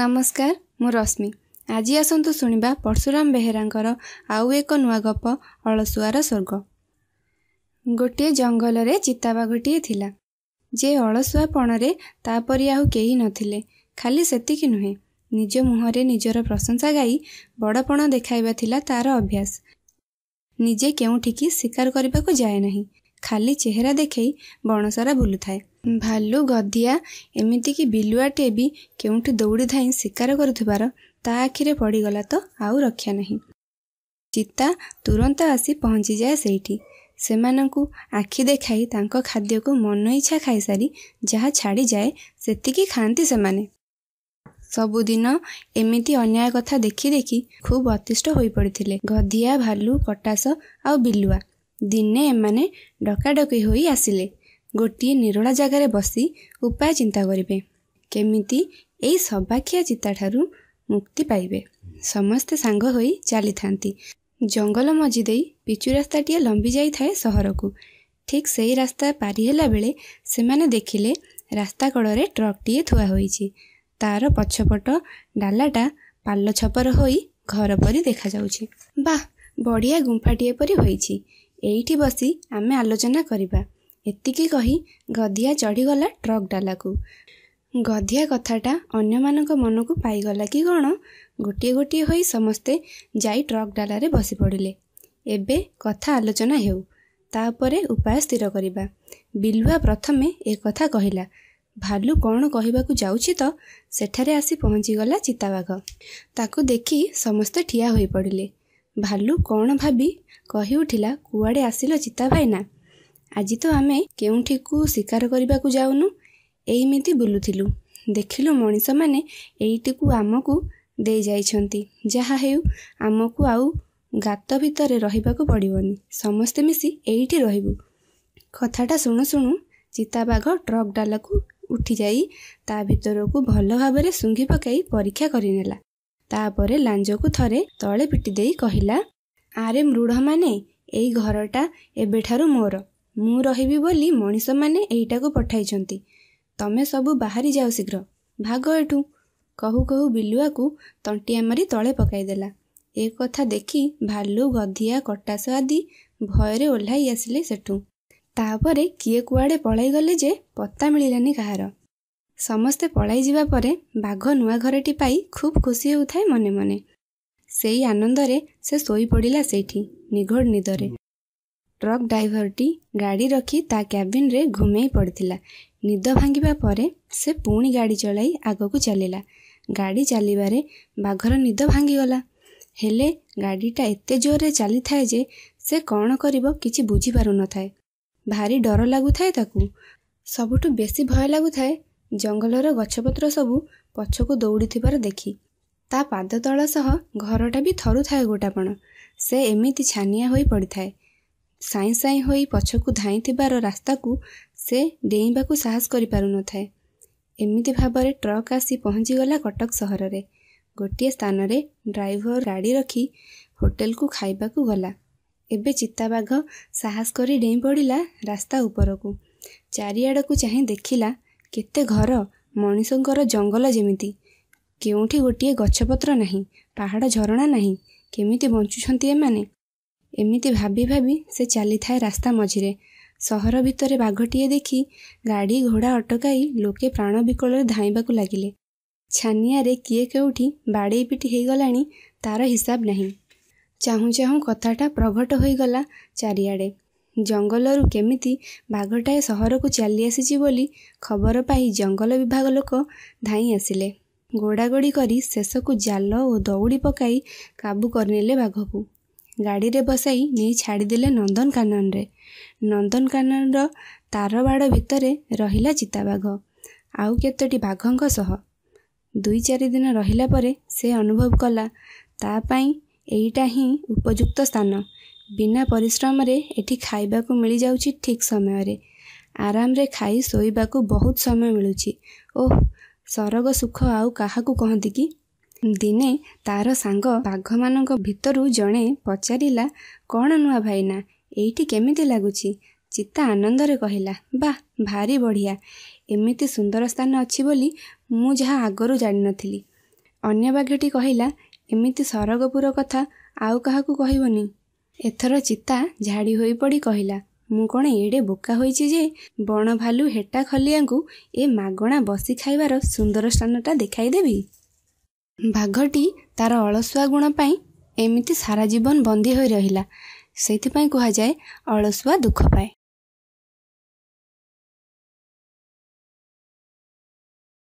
ନମସ୍କାର ମୁଁ ରଶ୍ମି ଆଜି ଆସନ୍ତୁ ଶୁଣିବା ପର୍ଶୁରାମ ବେହେରାଙ୍କର ଆଉ ଏକ ନୂଆ ଗପ ଅଳସୁଆର ସ୍ୱର୍ଗ ଗୋଟିଏ ଜଙ୍ଗଲରେ ଚିତାବା ଗୋଟିଏ ଥିଲା ଯେ ଅଳସୁଆ ପଣରେ ତା'ପରି ଆଉ କେହି ନଥିଲେ ଖାଲି ସେତିକି ନୁହେଁ ନିଜ ମୁହଁରେ ନିଜର ପ୍ରଶଂସା ଗାଇ ବଡ଼ପଣ ଦେଖାଇବା ଥିଲା ତା'ର ଅଭ୍ୟାସ ନିଜେ କେଉଁଠିକି ଶିକାର କରିବାକୁ ଯାଏ ନାହିଁ ଖାଲି ଚେହେରା ଦେଖେଇ ବଣସାରା ବୁଲୁଥାଏ ଭାଲୁ ଗଧିଆ ଏମିତିକି ବିଲୁଆଟେ ବି କେଉଁଠି ଦୌଡ଼ି ଦୌଡ଼ିଥାଇ ଶିକାର କରୁଥିବାର ତା ଆଖିରେ ପଡ଼ିଗଲା ତ ଆଉ ରକ୍ଷା ନାହିଁ ଚିତା ତୁରନ୍ତ ଆସି ପହଞ୍ଚିଯାଏ ସେଇଠି ସେମାନଙ୍କୁ ଆଖି ଦେଖାଇ ତାଙ୍କ ଖାଦ୍ୟକୁ ମନ ଇଚ୍ଛା ଖାଇସାରି ଯାହା ଛାଡ଼ିଯାଏ ସେତିକି ଖାଆନ୍ତି ସେମାନେ ସବୁଦିନ ଏମିତି ଅନ୍ୟାୟ କଥା ଦେଖି ଦେଖି ଖୁବ୍ ଅତିଷ୍ଠ ହୋଇପଡ଼ିଥିଲେ ଗଧିଆ ଭାଲୁ ପଟାସ ଆଉ ବିଲୁଆ ଦିନେ ଏମାନେ ଡକାଡକି ହୋଇ ଆସିଲେ ଗୋଟିଏ ନିରୋଳା ଜାଗାରେ ବସି ଉପାୟ ଚିନ୍ତା କରିବେ କେମିତି ଏହି ସବାଖିଆ ଚିତାଠାରୁ ମୁକ୍ତି ପାଇବେ ସମସ୍ତେ ସାଙ୍ଗ ହୋଇ ଚାଲିଥାନ୍ତି ଜଙ୍ଗଲ ମଝି ଦେଇ ପିଚୁ ରାସ୍ତାଟିଏ ଲମ୍ବି ଯାଇଥାଏ ସହରକୁ ଠିକ୍ ସେହି ରାସ୍ତା ପାରି ହେଲାବେଳେ ସେମାନେ ଦେଖିଲେ ରାସ୍ତା କଡ଼ରେ ଟ୍ରକ୍ଟିଏ ଥୁଆ ହୋଇଛି ତା'ର ପଛପଟ ଡାଲାଟା ପାଲ ଛପର ହୋଇ ଘର ପରି ଦେଖାଯାଉଛି ବାଃ ବଢ଼ିଆ ଗୁମ୍ଫାଟିଏ ପରି ହୋଇଛି ଏଇଠି ବସି ଆମେ ଆଲୋଚନା କରିବା ଏତିକି କହି ଗଧିଆ ଚଢ଼ିଗଲା ଟ୍ରକ୍ ଡାଲାକୁ ଗଧିଆ କଥାଟା ଅନ୍ୟମାନଙ୍କ ମନକୁ ପାଇଗଲା କି କ'ଣ ଗୋଟିଏ ଗୋଟିଏ ହୋଇ ସମସ୍ତେ ଯାଇ ଟ୍ରକ୍ ଡାଲାରେ ବସି ପଡ଼ିଲେ ଏବେ କଥା ଆଲୋଚନା ହେଉ ତା ଉପରେ ଉପାୟ ସ୍ଥିର କରିବା ବିଲୁଆ ପ୍ରଥମେ ଏ କଥା କହିଲା ଭାଲୁ କ'ଣ କହିବାକୁ ଯାଉଛି ତ ସେଠାରେ ଆସି ପହଞ୍ଚିଗଲା ଚିତାବାଘ ତାକୁ ଦେଖି ସମସ୍ତେ ଠିଆ ହୋଇପଡ଼ିଲେ ଭାଲୁ କ'ଣ ଭାବି କହିଉଠିଲା କୁଆଡ଼େ ଆସିଲ ଚିତା ଭାଇନା ଆଜି ତ ଆମେ କେଉଁଠିକୁ ଶିକାର କରିବାକୁ ଯାଉନୁ ଏଇମିତି ବୁଲୁଥିଲୁ ଦେଖିଲୁ ମଣିଷମାନେ ଏଇଟିକୁ ଆମକୁ ଦେଇ ଯାଇଛନ୍ତି ଯାହା ହେଉ ଆମକୁ ଆଉ ଗାତ ଭିତରେ ରହିବାକୁ ପଡ଼ିବନି ସମସ୍ତେ ମିଶି ଏଇଠି ରହିବୁ କଥାଟା ଶୁଣୁ ଶୁଣୁ ଚିତାବାଘ ଟ୍ରକ୍ ଡାଲାକୁ ଉଠିଯାଇ ତା ଭିତରକୁ ଭଲ ଭାବରେ ଶୁଙ୍ଘି ପକାଇ ପରୀକ୍ଷା କରିନେଲା ତାପରେ ଲାଞ୍ଜକୁ ଥରେ ତଳେ ପିଟି ଦେଇ କହିଲା ଆରେ ମୃଢ଼ମାନେ ଏଇ ଘରଟା ଏବେଠାରୁ ମୋର ମୁଁ ରହିବି ବୋଲି ମଣିଷମାନେ ଏଇଟାକୁ ପଠାଇଛନ୍ତି ତମେ ସବୁ ବାହାରି ଯାଅ ଶୀଘ୍ର ଭାଗ ଏଠୁ କହୁ କହୁ ବିଲୁଆକୁ ତଣ୍ଟିଆ ମାରି ତଳେ ପକାଇଦେଲା ଏ କଥା ଦେଖି ଭାଲୁ ଗଧିଆ କଟାସ ଆଦି ଭୟରେ ଓହ୍ଲାଇ ଆସିଲେ ସେଠୁ ତାପରେ କିଏ କୁଆଡ଼େ ପଳାଇଗଲେ ଯେ ପତା ମିଳିଲାନି କାହାର ସମସ୍ତେ ପଳାଇଯିବା ପରେ ବାଘ ନୂଆ ଘରଟି ପାଇ ଖୁବ୍ ଖୁସି ହେଉଥାଏ ମନେ ମନେ ସେଇ ଆନନ୍ଦରେ ସେ ଶୋଇପଡ଼ିଲା ସେଇଠି ନିଘୋଡ଼ ନିଦରେ ଟ୍ରକ୍ ଡ୍ରାଇଭରଟି ଗାଡ଼ି ରଖି ତା କ୍ୟାବିନ୍ରେ ଘୁମେଇ ପଡ଼ିଥିଲା ନିଦ ଭାଙ୍ଗିବା ପରେ ସେ ପୁଣି ଗାଡ଼ି ଚଳାଇ ଆଗକୁ ଚାଲିଲା ଗାଡ଼ି ଚାଲିବାରେ ବାଘର ନିଦ ଭାଙ୍ଗିଗଲା ହେଲେ ଗାଡ଼ିଟା ଏତେ ଜୋରରେ ଚାଲିଥାଏ ଯେ ସେ କ'ଣ କରିବ କିଛି ବୁଝିପାରୁନଥାଏ ଭାରି ଡର ଲାଗୁଥାଏ ତାକୁ ସବୁଠୁ ବେଶୀ ଭୟ ଲାଗୁଥାଏ ଜଙ୍ଗଲର ଗଛପତ୍ର ସବୁ ପଛକୁ ଦୌଡ଼ୁଥିବାର ଦେଖି ତା ପାଦ ତଳ ସହ ଘରଟା ବି ଥରୁଥାଏ ଗୋଟାପଣ ସେ ଏମିତି ଛାନିଆ ହୋଇ ପଡ଼ିଥାଏ ସାଇଁ ସାଇଁ ହୋଇ ପଛକୁ ଧାଇଁଥିବାର ରାସ୍ତାକୁ ସେ ଡେଇଁବାକୁ ସାହସ କରିପାରୁନଥାଏ ଏମିତି ଭାବରେ ଟ୍ରକ୍ ଆସି ପହଞ୍ଚିଗଲା କଟକ ସହରରେ ଗୋଟିଏ ସ୍ଥାନରେ ଡ୍ରାଇଭର ଗାଡ଼ି ରଖି ହୋଟେଲକୁ ଖାଇବାକୁ ଗଲା ଏବେ ଚିତାବାଘ ସାହସ କରି ଡେଇଁ ପଡ଼ିଲା ରାସ୍ତା ଉପରକୁ ଚାରିଆଡ଼କୁ ଚାହିଁ ଦେଖିଲା କେତେ ଘର ମଣିଷଙ୍କର ଜଙ୍ଗଲ ଯେମିତି କେଉଁଠି ଗୋଟିଏ ଗଛପତ୍ର ନାହିଁ ପାହାଡ଼ ଝରଣା ନାହିଁ କେମିତି ବଞ୍ଚୁଛନ୍ତି ଏମାନେ ଏମିତି ଭାବି ଭାବି ସେ ଚାଲିଥାଏ ରାସ୍ତା ମଝିରେ ସହର ଭିତରେ ବାଘଟିଏ ଦେଖି ଗାଡ଼ି ଘୋଡ଼ା ଅଟକାଇ ଲୋକେ ପ୍ରାଣ ବିକଳରେ ଧାଇଁବାକୁ ଲାଗିଲେ ଛାନିଆରେ କିଏ କେଉଁଠି ବାଡ଼େଇ ପିଟି ହୋଇଗଲାଣି ତାର ହିସାବ ନାହିଁ ଚାହୁଁ ଚାହୁଁ କଥାଟା ପ୍ରଘଟ ହୋଇଗଲା ଚାରିଆଡ଼େ ଜଙ୍ଗଲରୁ କେମିତି ବାଘଟାଏ ସହରକୁ ଚାଲି ଆସିଛି ବୋଲି ଖବର ପାଇ ଜଙ୍ଗଲ ବିଭାଗ ଲୋକ ଧାଇଁ ଆସିଲେ ଗୋଡ଼ାଗୋଡ଼ି କରି ଶେଷକୁ ଜାଲ ଓ ଦଉଡ଼ି ପକାଇ କାବୁ କରିନେଲେ ବାଘକୁ ଗାଡ଼ିରେ ବସାଇ ନେଇ ଛାଡ଼ିଦେଲେ ନନ୍ଦନକାନନରେ ନନ୍ଦନକାନନର ତାରବାଡ଼ ଭିତରେ ରହିଲା ଚିତାବାଘ ଆଉ କେତୋଟି ବାଘଙ୍କ ସହ ଦୁଇ ଚାରି ଦିନ ରହିଲା ପରେ ସେ ଅନୁଭବ କଲା ତା ପାଇଁ ଏଇଟା ହିଁ ଉପଯୁକ୍ତ ସ୍ଥାନ ବିନା ପରିଶ୍ରମରେ ଏଠି ଖାଇବାକୁ ମିଳିଯାଉଛି ଠିକ୍ ସମୟରେ ଆରାମରେ ଖାଇ ଶୋଇବାକୁ ବହୁତ ସମୟ ମିଳୁଛି ଓ ସରଗ ସୁଖ ଆଉ କାହାକୁ କହନ୍ତି କି ଦିନେ ତାର ସାଙ୍ଗ ବାଘମାନଙ୍କ ଭିତରୁ ଜଣେ ପଚାରିଲା କ'ଣ ନୂଆ ଭାଇନା ଏଇଠି କେମିତି ଲାଗୁଛି ଚିତା ଆନନ୍ଦରେ କହିଲା ବାଃ ଭାରି ବଢ଼ିଆ ଏମିତି ସୁନ୍ଦର ସ୍ଥାନ ଅଛି ବୋଲି ମୁଁ ଯାହା ଆଗରୁ ଜାଣିନଥିଲି ଅନ୍ୟ ବାଘଟି କହିଲା ଏମିତି ସରଗପୁର କଥା ଆଉ କାହାକୁ କହିବନି ଏଥର ଚିତା ଝାଡ଼ି ହୋଇପଡ଼ି କହିଲା ମୁଁ କ'ଣ ଏଡ଼େ ବୋକା ହୋଇଛି ଯେ ବଣ ଭାଲୁ ହେଟା ଖଲିଆଙ୍କୁ ଏ ମାଗଣା ବସି ଖାଇବାର ସୁନ୍ଦର ସ୍ଥାନଟା ଦେଖାଇଦେବି ବାଘଟି ତା'ର ଅଳସୁଆ ଗୁଣ ପାଇଁ ଏମିତି ସାରା ଜୀବନ ବନ୍ଦୀ ହୋଇ ରହିଲା ସେଇଥିପାଇଁ କୁହାଯାଏ ଅଳସୁଆ ଦୁଃଖ ପାଏ